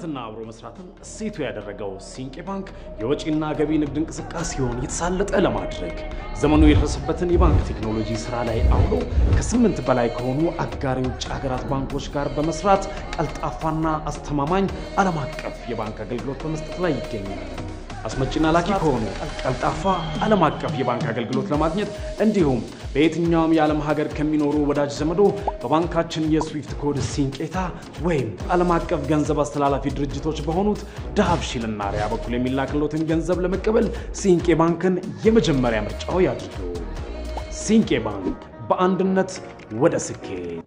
መስራትና አብሮ መስራትን እሴቱ ያደረገው ሲንቄ ባንክ የወጪና ገቢ ንግድ እንቅስቃሴውን የተሳለጠ ለማድረግ ዘመኑ የደረሰበትን የባንክ ቴክኖሎጂ ስራ ላይ አውሎ ከስምንት በላይ ከሆኑ አጋር የውጭ ሀገራት ባንኮች ጋር በመስራት ቀልጣፋና አስተማማኝ ዓለም አቀፍ የባንክ አገልግሎት በመስጠት ላይ ይገኛል። አስመጪና ላኪ ከሆኑ ቀልጣፋ ዓለም አቀፍ የባንክ አገልግሎት ለማግኘት እንዲሁም በየትኛውም የዓለም ሀገር ከሚኖሩ ወዳጅ ዘመዶ በባንካችን የስዊፍት ኮድ ሲንቄታ ወይም ዓለም አቀፍ ገንዘብ አስተላላፊ ድርጅቶች በሆኑት ዳሃብ ሽልናሪያ በኩል የሚላክሎትን ገንዘብ ለመቀበል ሲንቄ ባንክን የመጀመሪያ ምርጫው ያድርጉ። ሲንቄ ባንክ በአንድነት ወደ ስኬት።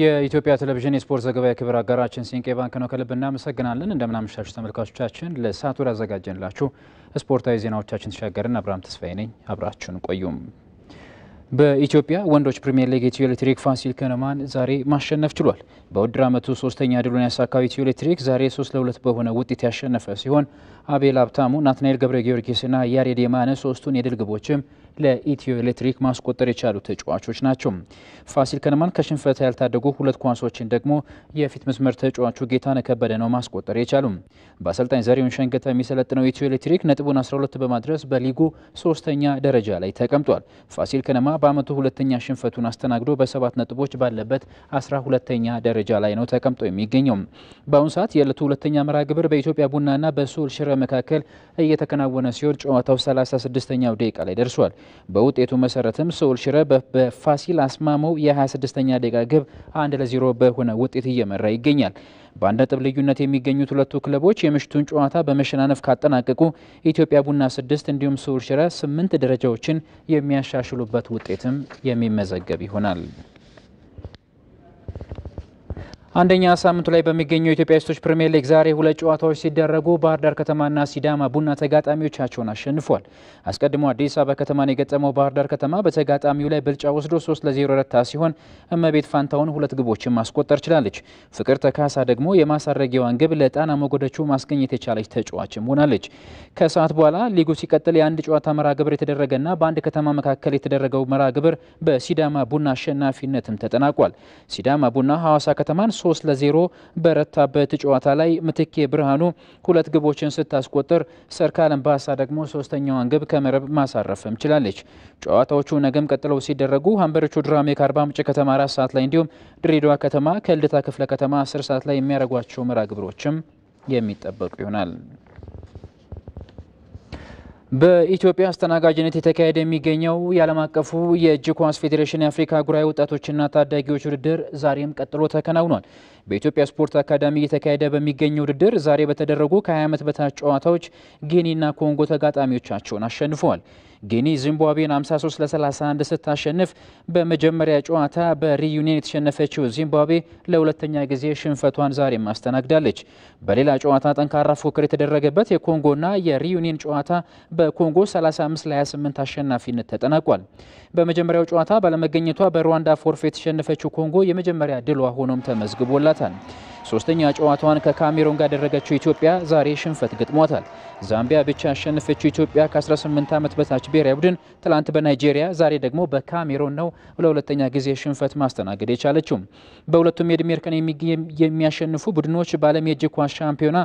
የኢትዮጵያ ቴሌቪዥን የስፖርት ዘገባ የክብር አጋራችን ሲንቄ ባንክ ነው። ከልብ እናመሰግናለን። እንደምናመሻችሁ ተመልካቾቻችን። ለሳቱ ያዘጋጀንላችሁ ስፖርታዊ ዜናዎቻችን ተሻገርን። አብርሃም ተስፋዬ ነኝ። አብራችሁን ቆዩም በኢትዮጵያ ወንዶች ፕሪምየር ሊግ ኢትዮ ኤሌክትሪክ ፋሲል ከነማን ዛሬ ማሸነፍ ችሏል። በውድድር ዓመቱ ሶስተኛ ድሉን ያሳካው ኢትዮ ኤሌክትሪክ ዛሬ ሶስት ለሁለት በሆነ ውጤት ያሸነፈ ሲሆን አቤል ሀብታሙ፣ ናትናኤል ገብረ ጊዮርጊስና ያሬድ የማነ ሶስቱን የድል ግቦችም ለኢትዮ ኤሌክትሪክ ማስቆጠር የቻሉ ተጫዋቾች ናቸው። ፋሲል ከነማን ከሽንፈት ያልታደጉ ሁለት ኳሶችን ደግሞ የፊት መስመር ተጫዋቹ ጌታነህ ከበደ ነው ማስቆጠር የቻሉ። በአሰልጣኝ ዘሪሁን ሸንገታ የሚሰለጥነው ኢትዮ ኤሌክትሪክ ነጥቡን 12 በማድረስ በሊጉ ሶስተኛ ደረጃ ላይ ተቀምጧል። ፋሲል ከነማ በአመቱ ሁለተኛ ሽንፈቱን አስተናግዶ በሰባት ነጥቦች ባለበት 12ተኛ ደረጃ ላይ ነው ተቀምጦ የሚገኘው። በአሁኑ ሰዓት የዕለቱ ሁለተኛ መርሃ ግብር በኢትዮጵያ ቡናና በሱል ሽረ መካከል እየተከናወነ ሲሆን ጨዋታው 36ኛው ደቂቃ ላይ ደርሷል። በውጤቱ መሰረትም ሰውል ሽረ በፋሲል አስማመው የ26ኛ ደቂቃ ግብ አንድ ለዜሮ በሆነ ውጤት እየመራ ይገኛል። በአንድ ነጥብ ልዩነት የሚገኙት ሁለቱ ክለቦች የምሽቱን ጨዋታ በመሸናነፍ ካጠናቀቁ ኢትዮጵያ ቡና ስድስት እንዲሁም ሰውል ሽረ ስምንት ደረጃዎችን የሚያሻሽሉበት ውጤትም የሚመዘገብ ይሆናል። አንደኛ ሳምንቱ ላይ በሚገኘው የኢትዮጵያ ሴቶች ፕሪምየር ሊግ ዛሬ ሁለት ጨዋታዎች ሲደረጉ ባህር ዳር ከተማና ሲዳማ ቡና ተጋጣሚዎቻቸውን አሸንፏል። አስቀድሞ አዲስ አበባ ከተማን የገጠመው ባህር ዳር ከተማ በተጋጣሚው ላይ ብልጫ ወስዶ 3 ለ0 ረታ ሲሆን እመቤት ፋንታውን ሁለት ግቦችን ማስቆጠር ችላለች። ፍቅር ተካሳ ደግሞ የማሳረጊያዋን ግብ ለጣና ሞገደቹ ማስገኘት የቻለች ተጫዋችም ሆናለች። ከሰዓት በኋላ ሊጉ ሲቀጥል የአንድ ጨዋታ መራ ግብር የተደረገና በአንድ ከተማ መካከል የተደረገው መራ ግብር በሲዳማ ቡና አሸናፊነትም ተጠናቋል። ሲዳማ ቡና ሐዋሳ ከተማን 3 ለዜሮ በረታበት ጨዋታ ላይ ምትኬ ብርሃኑ ሁለት ግቦችን ስታስቆጥር ሰርካለም ባሳ ደግሞ ሶስተኛዋን ግብ ከመረብ ማሳረፍም ችላለች። ጨዋታዎቹ ነገም ቀጥለው ሲደረጉ ሀምበሪቾ ድራሜ ከአርባ ምንጭ ከተማ አራት ሰዓት ላይ እንዲሁም ድሬዳዋ ከተማ ከልደታ ክፍለ ከተማ አስር ሰዓት ላይ የሚያደርጓቸው መርሃ ግብሮችም የሚጠበቁ ይሆናል። በኢትዮጵያ አስተናጋጅነት የተካሄደ የሚገኘው የዓለም አቀፉ የእጅ ኳስ ፌዴሬሽን የአፍሪካ አህጉራዊ ወጣቶችና ታዳጊዎች ውድድር ዛሬም ቀጥሎ ተከናውኗል። በኢትዮጵያ ስፖርት አካዳሚ እየተካሄደ በሚገኝ ውድድር ዛሬ በተደረጉ ከ20 ዓመት በታች ጨዋታዎች ጊኒና ኮንጎ ተጋጣሚዎቻቸውን አሸንፈዋል። ጊኒ ዚምባብዌን 53 ለ31 ስታሸንፍ በመጀመሪያ ጨዋታ በሪዩኒየን የተሸነፈችው ዚምባብዌ ለሁለተኛ ጊዜ ሽንፈቷን ዛሬም አስተናግዳለች። በሌላ ጨዋታ ጠንካራ ፉክክር የተደረገበት የኮንጎና የሪዩኒየን ጨዋታ በኮንጎ 35 ለ28 አሸናፊነት ተጠናቋል። በመጀመሪያው ጨዋታ ባለመገኘቷ በሩዋንዳ ፎርፌ የተሸነፈችው ኮንጎ የመጀመሪያ ድሏ ሆኖም ተመዝግቦላታል። ሶስተኛ ጨዋታዋን ከካሜሮን ጋር ያደረገችው ኢትዮጵያ ዛሬ ሽንፈት ገጥሟታል። ዛምቢያ ብቻ ያሸነፈችው ኢትዮጵያ ከ18 ዓመት በታች ብሔራዊ ቡድን ትላንት በናይጄሪያ ዛሬ ደግሞ በካሜሮን ነው ለሁለተኛ ጊዜ ሽንፈት ማስተናገድ የቻለችው። በሁለቱም የዕድሜ እርከን የሚያሸንፉ ቡድኖች በዓለም የእጅ ኳስ ሻምፒዮና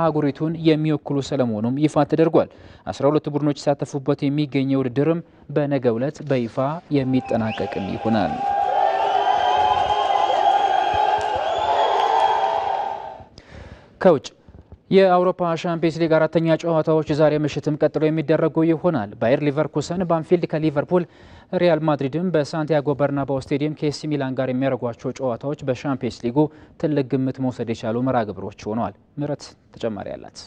አህጉሪቱን የሚወክሉ ስለመሆኑም ይፋ ተደርጓል። 12 ቡድኖች የተሳተፉበት የሚገኘው ውድድርም በነገው ዕለት በይፋ የሚጠናቀቅም ይሆናል። ከውጭ የአውሮፓ ሻምፒየንስ ሊግ አራተኛ ጨዋታዎች ዛሬ ምሽትም ቀጥሎ የሚደረጉ ይሆናል። ባየር ሊቨርኩሰን በአንፊልድ ከሊቨርፑል፣ ሪያል ማድሪድም በሳንቲያጎ በርናባው ስቴዲየም ከኤሲ ሚላን ጋር የሚያደርጓቸው ጨዋታዎች በሻምፒየንስ ሊጉ ትልቅ ግምት መውሰድ የቻሉ መርሃ ግብሮች ሆነዋል። ምረት ተጨማሪ አላት።